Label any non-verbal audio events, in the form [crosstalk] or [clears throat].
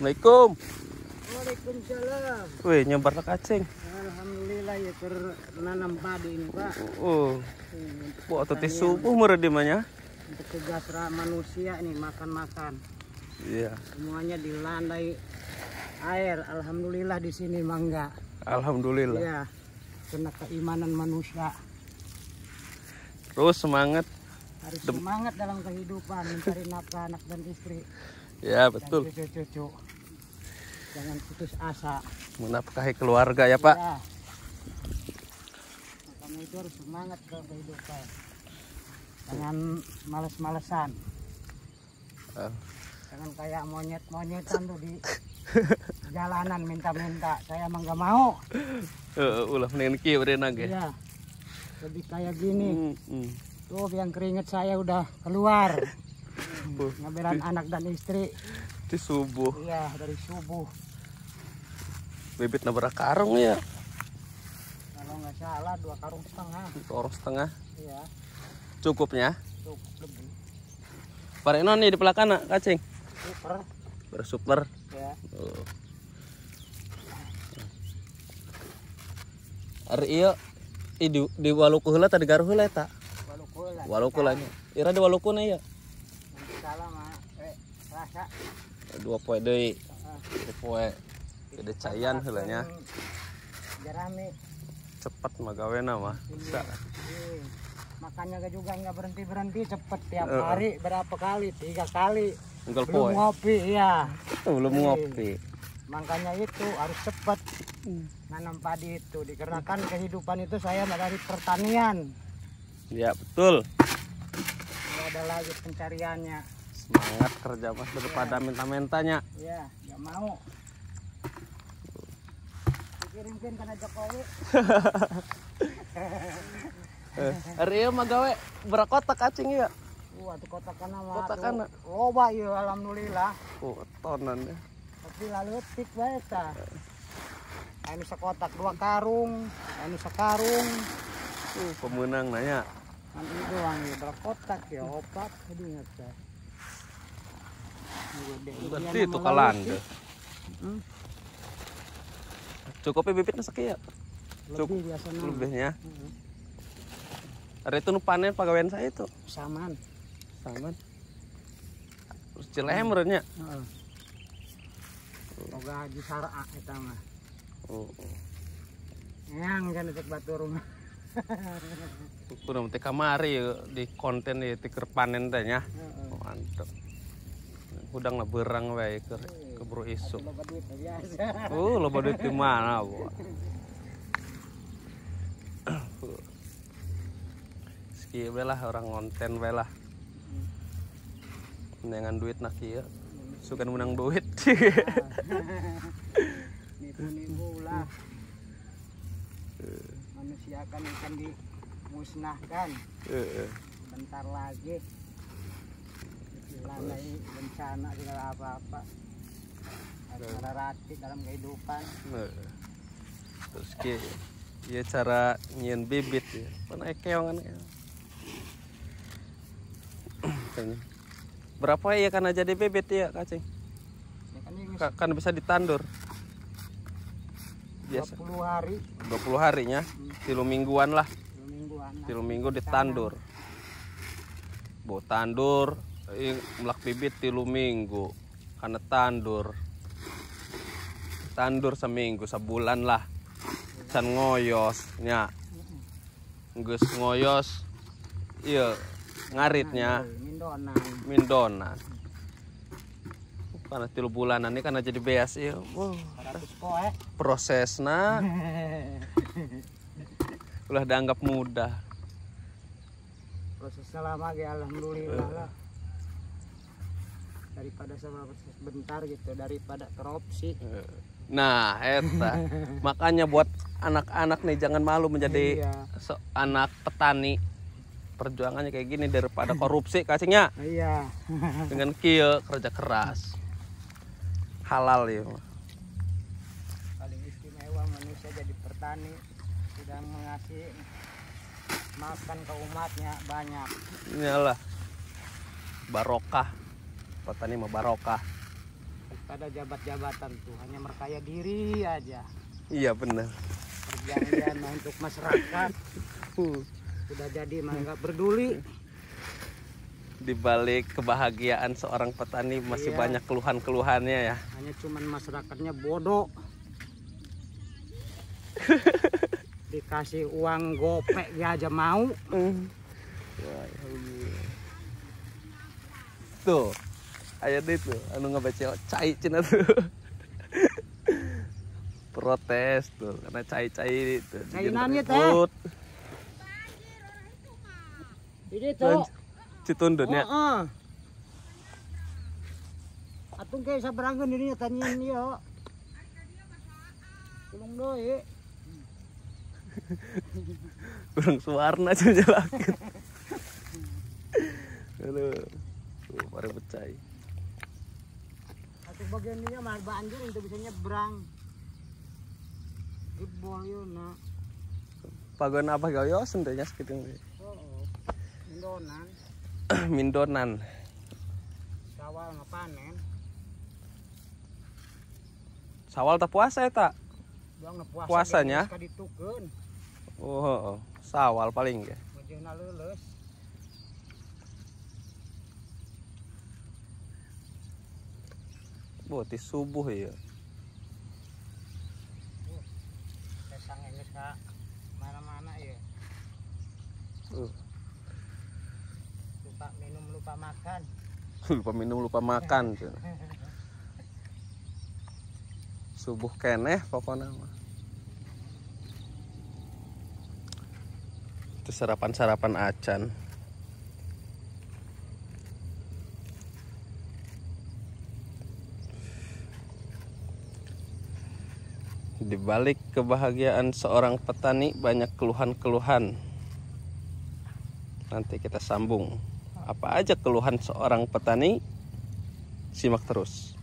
Assalamualaikum. Waalaikumsalam. Wih, nyebar kacing. Alhamdulillah ya tertanam padi ini, Pak. Oh. Iya, buat tadi subuh Untuk Tugas manusia ini makan-makan. Iya. -makan. Yeah. Semuanya dilandai air. Alhamdulillah di sini mangga. Alhamdulillah. Iya. Kena keimanan manusia. Terus semangat harus semangat dalam kehidupan mencari nafkah anak dan istri Ya betul. cucu-cucu. Jangan putus asa. Menafkahi keluarga ya Pak. Ya. Kamu itu harus semangat ke kehidupan. Jangan males-malesan. Uh. Jangan kayak monyet-monyetan tuh di [laughs] jalanan minta-minta. Saya emang gak mau. Uh, ulah nengki berenang ya. Iya. Lebih kayak gini. Mm, mm. Tuh yang keringet saya udah keluar. [laughs] ngabiran anak dan istri di subuh iya dari subuh bibit nabrak karung ya kalau nggak salah dua karung setengah dua karung setengah iya cukupnya cukup lebih pareno nih di pelakana kacing super bersuper iya. oh. Ari iya di di waluku tadi garuhula ya tak? Waluku heula. Waluku Ira di waluku ya dua poe deui dua poe gede cayan heula nya jarame cepat magawena mah bisa iya, iya. makanya juga nggak berhenti berhenti cepet tiap uh. hari berapa kali tiga kali Enggak belum poe. ngopi iya belum Jadi, iya. ngopi makanya itu harus cepet hmm. nanam padi itu dikarenakan kehidupan itu saya dari pertanian ya betul tidak ada lagi pencariannya semangat kerja mas daripada yeah. minta-mintanya iya nggak mau dikirimkan karena Jokowi hari [laughs] ini iya, mah gawe berapa kotak acing ya Wah, uh, kotak kana mah. Kotak kana. Loba ieu iya, alhamdulillah. Oh, tonan ya. Tapi lalu tik bae tah. Anu sekotak dua karung, anu sekarung. Uh, pemenang nanya. Kan itu wangi iya, berkotak ya opat, aduh ingat berarti itu kalan tuh ya bibitnya sekian cukup biasanya. lebihnya hari mm-hmm. itu panen pegawai saya itu saman saman terus celemernya hmm. Moga di sarak kita mah. Oh. Yang kan cek batu rumah. Kurang teh kamari di konten di tiker panen tanya. Mantap udang lah berang wae ke keburu esok uh loba duit di mana bu ski lah orang konten wae lah dengan duit nak kia. suka menang duit [laughs] nipu-nipu lah eh. manusia kan akan dimusnahkan eh, eh. bentar lagi Selama bencana segala apa-apa. Nah. cara nah. dalam kehidupan. Nah. Terus ke ya cara nyian bibit ya. Mana ya keongan ya? Berapa ya karena jadi bibit ya kacing? Ya kan, kan bisa ditandur biasa 20 hari 20 harinya hmm. tilu mingguan lah tilu mingguan tilu minggu nah, ditandur Bu tandur melak bibit tilu minggu karena tandur tandur seminggu sebulan lah can ngoyosnya gus ngoyos iya ngaritnya mindonan karena tilu bulanan ini karena jadi beas iya wow. Eh. prosesnya udah [laughs] dianggap mudah prosesnya lama ya alhamdulillah lah daripada sebentar gitu daripada korupsi eh. nah eta [laughs] makanya buat anak-anak nih jangan malu menjadi iya. anak petani perjuangannya kayak gini daripada korupsi kasihnya iya dengan kill kerja keras halal ya paling istimewa manusia jadi petani sudah mengasih makan ke umatnya banyak inilah barokah petani mabarokah pada jabat-jabatan tuh hanya merkaya diri aja iya benar perjanjian untuk masyarakat uh. sudah jadi mangga berduli. di balik kebahagiaan seorang petani masih iya. banyak keluhan-keluhannya ya hanya cuman masyarakatnya bodoh [laughs] dikasih uang gopek ya aja mau hmm. ya tuh ayat itu anu ngebaca cai cina tuh [laughs] protes tuh karena cai-cai itu dijemput ini tuh citun dunia oh, uh. atung kayak ini dirinya tanyain yo oh. tulung doi [laughs] kurang suwarna cuma jelas [laughs] aduh baru percaya bagian ini mah banjir untuk bisa nyebrang jebol yun nak pagon apa gak yo sendirinya sekitar ini oh, oh. mindonan [clears throat] mindonan sawal ngepanen sawal tak puasa ya tak puasa puasanya oh, oh, sawal paling ya leles Bote subuh ya. Kesang ini kak mana-mana ya. Uh. Lupa minum lupa makan. [laughs] lupa minum lupa makan. subuh keneh pokoknya mah. Itu sarapan-sarapan acan. Di balik kebahagiaan seorang petani banyak keluhan-keluhan. Nanti kita sambung. Apa aja keluhan seorang petani? Simak terus.